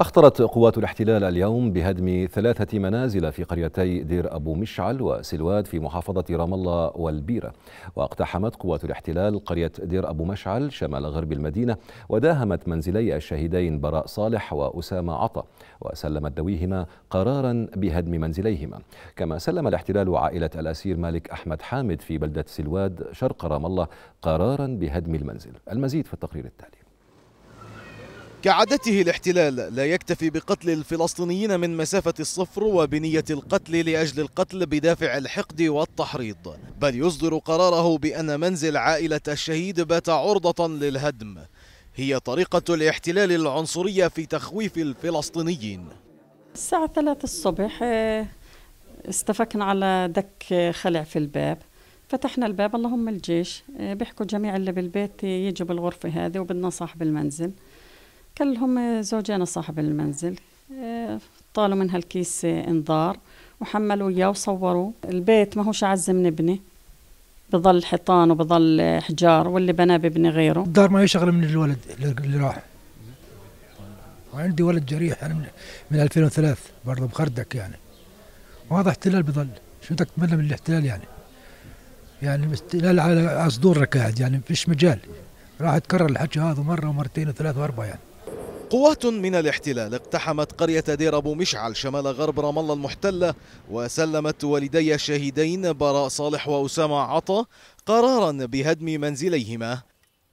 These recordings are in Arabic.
أخطرت قوات الاحتلال اليوم بهدم ثلاثة منازل في قريتي دير أبو مشعل وسلواد في محافظة رام الله والبيرة واقتحمت قوات الاحتلال قرية دير أبو مشعل شمال غرب المدينة وداهمت منزلي الشهيدين براء صالح وأسامة عطا وسلمت ذويهما قرارا بهدم منزليهما كما سلم الاحتلال عائلة الأسير مالك أحمد حامد في بلدة سلواد شرق رام الله قرارا بهدم المنزل المزيد في التقرير التالي كعادته الاحتلال لا يكتفي بقتل الفلسطينيين من مسافة الصفر وبنية القتل لأجل القتل بدافع الحقد والتحريض بل يصدر قراره بأن منزل عائلة الشهيد بات عرضة للهدم هي طريقة الاحتلال العنصرية في تخويف الفلسطينيين الساعة ثلاثة الصبح آه، استفكنا على دك خلع في الباب فتحنا الباب اللهم الجيش آه، بيحكوا جميع اللي بالبيت يجوا بالغرفة هذه وبدنا صاحب المنزل قال لهم زوجنا صاحب المنزل آه، طالوا من هالكيس انذار وحملوا اياه وصوروا البيت ما هوش اعز من ابني بظل حيطان وبظل حجار واللي بناه بابني غيره الدار ما يشغل من الولد اللي راح وعندي ولد جريح انا من, من 2003 برضه بخردك يعني وهذا احتلال بظل شو بدك تتمنى من الاحتلال يعني يعني الاحتلال على صدور قاعد يعني فيش مجال راح تكرر الحكي هذا مره ومرتين وثلاث واربعه يعني قوات من الاحتلال اقتحمت قرية دير أبو مشعل شمال غرب رام الله المحتلة وسلمت والدي الشهيدين براء صالح وأسامة عطا قرارا بهدم منزليهما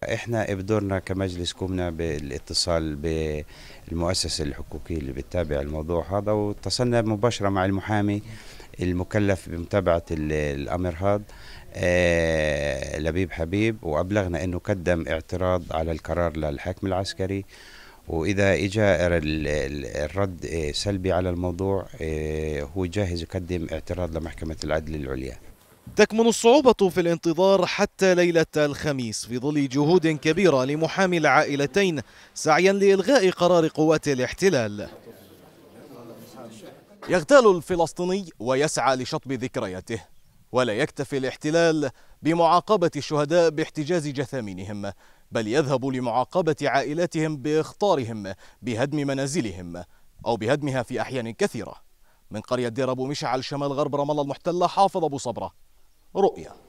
احنا بدورنا كمجلس قمنا بالاتصال بالمؤسسه الحقوقيه اللي بتتابع الموضوع هذا واتصلنا مباشره مع المحامي المكلف بمتابعه الامر هذا آه، لبيب حبيب وابلغنا انه قدم اعتراض على القرار للحاكم العسكري واذا اجى الرد إيه، سلبي على الموضوع إيه، هو جاهز يقدم اعتراض لمحكمه العدل العليا تكمن الصعوبة في الانتظار حتى ليلة الخميس في ظل جهود كبيرة لمحامي العائلتين سعيا لإلغاء قرار قوات الاحتلال يغتال الفلسطيني ويسعى لشطب ذكرياته ولا يكتفي الاحتلال بمعاقبة الشهداء باحتجاز جثامينهم بل يذهب لمعاقبة عائلاتهم باخطارهم بهدم منازلهم أو بهدمها في أحيان كثيرة من قرية دير أبو مشعل شمال غرب رام الله المحتلة حافظ أبو صبرة رؤيا